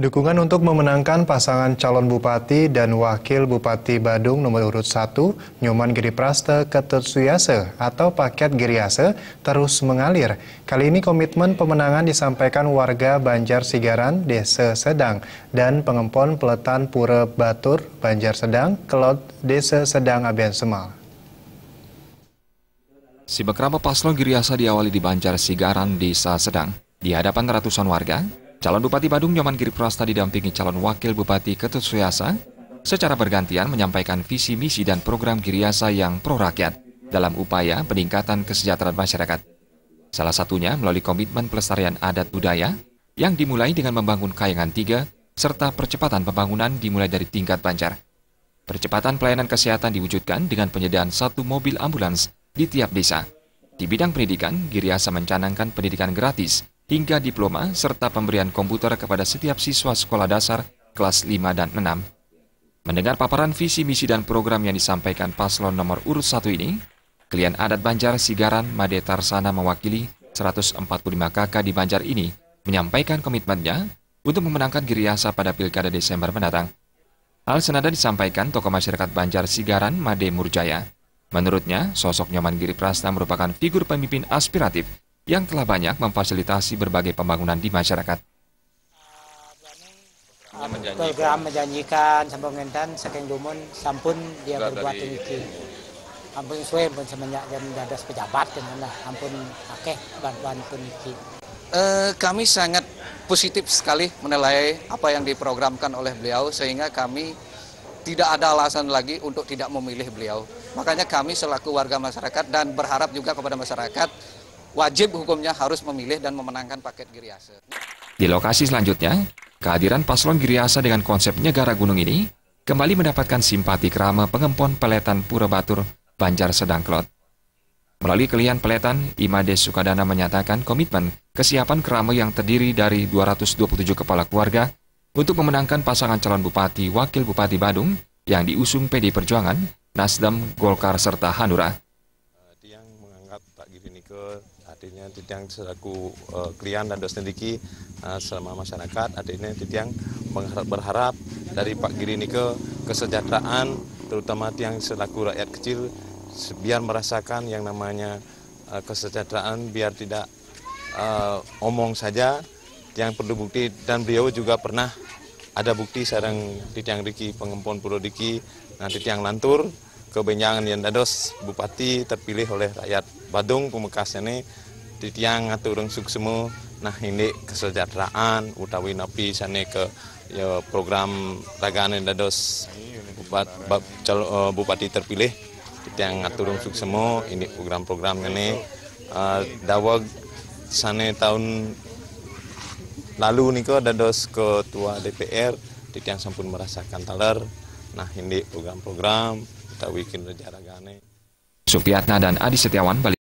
Dukungan untuk memenangkan pasangan calon bupati dan wakil bupati Badung nomor urut 1, Nyoman giri Ketut Suyase atau paket Giriase terus mengalir. Kali ini komitmen pemenangan disampaikan warga Banjar Sigaran, Desa Sedang, dan pengempon peletan Pura Batur, Banjar Sedang, Kelot, Desa Sedang, Abian Semal. Sibakrama Paslon Giriasa diawali di Banjar Sigaran, Desa Sedang. Di hadapan ratusan warga, Calon Bupati Badung Nyoman Prasta didampingi calon Wakil Bupati Ketut Suyasa secara bergantian menyampaikan visi misi dan program Giriasa yang pro rakyat dalam upaya peningkatan kesejahteraan masyarakat. Salah satunya melalui komitmen pelestarian adat budaya yang dimulai dengan membangun kayangan tiga serta percepatan pembangunan dimulai dari tingkat banjar. Percepatan pelayanan kesehatan diwujudkan dengan penyediaan satu mobil ambulans di tiap desa. Di bidang pendidikan, Giriasa mencanangkan pendidikan gratis hingga diploma serta pemberian komputer kepada setiap siswa sekolah dasar kelas 5 dan 6. Mendengar paparan visi misi dan program yang disampaikan paslon nomor urut 1 ini, klien adat Banjar Sigaran Made Tarsana mewakili 145 KK di Banjar ini menyampaikan komitmennya untuk memenangkan Giriasa pada Pilkada Desember mendatang. Hal senada disampaikan tokoh masyarakat Banjar Sigaran Made Murjaya. Menurutnya, sosok Nyoman Giri Prasna merupakan figur pemimpin aspiratif yang telah banyak memfasilitasi berbagai pembangunan di masyarakat. Program menjanjikan ngentan, saking dumun sampun dia berbuat dari... ini. Ampun suwe pun semenjak dia menjadi pejabat lah ampun akeh bantuan pun iki. Eh, kami sangat positif sekali menilai apa yang diprogramkan oleh beliau sehingga kami tidak ada alasan lagi untuk tidak memilih beliau. Makanya kami selaku warga masyarakat dan berharap juga kepada masyarakat wajib hukumnya harus memilih dan memenangkan paket Giriase. Di lokasi selanjutnya, kehadiran paslon giriase dengan konsep negara Gunung ini kembali mendapatkan simpati kerama pengempon peletan Pura Batur, Banjar Sedangklot. Melalui kelihan peletan, Imade Sukadana menyatakan komitmen kesiapan kerama yang terdiri dari 227 kepala keluarga untuk memenangkan pasangan calon bupati wakil bupati Badung yang diusung PD Perjuangan, Nasdem, Golkar, serta Hanura adanya Titiang selaku uh, klien dan dosen Diki uh, selama masyarakat adanya Titiang mengharap berharap dari Pak Giri ke kesejahteraan terutama tiang selaku rakyat kecil biar merasakan yang namanya uh, kesejahteraan biar tidak uh, omong saja yang perlu bukti dan beliau juga pernah ada bukti sarang Titiang Riki pengempon Pulau Diki nanti Titiang Lantur kebenyangan yang dados bupati terpilih oleh rakyat Badung pemekasnya ini titiang aturung suksemu nah ini kesejahteraan utawi napi sana ke ya, program ragane dados bupat, bap, cal, uh, eh, bupati terpilih titiang aturung suksemu ini program-program ini uh, eh, dawag sana tahun lalu niko dados ketua DPR titiang sampun merasakan taler nah ini program-program kita wikin ragane Sufiatna dan Adi Setiawan balik